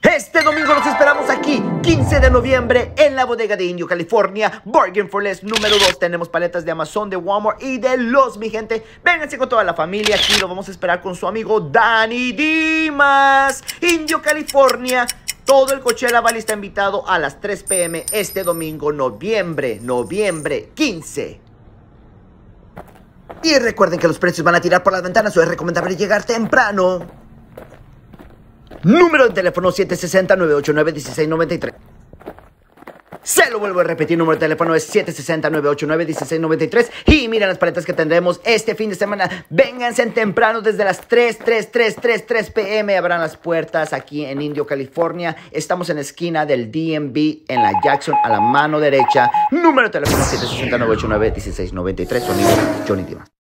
Este domingo los esperamos aquí, 15 de noviembre, en la bodega de Indio, California. Bargain for Less número 2. Tenemos paletas de Amazon, de Walmart y de Los, mi gente. Vénganse con toda la familia aquí. Lo vamos a esperar con su amigo Danny Dimas, Indio, California. Todo el la Bali está invitado a las 3 p.m. este domingo, noviembre, noviembre 15. Y recuerden que los precios van a tirar por las ventanas o es recomendable llegar temprano. Número de teléfono 760-989-1693. Se lo vuelvo a repetir, número de teléfono es 760-989-1693. Y miren las paletas que tendremos este fin de semana. Vénganse en temprano desde las 3, 3, 3, 3, 3 pm. Abran las puertas aquí en Indio, California. Estamos en la esquina del DMV en la Jackson, a la mano derecha. Número de teléfono 760-989-1693. Sonido Johnny Dimas.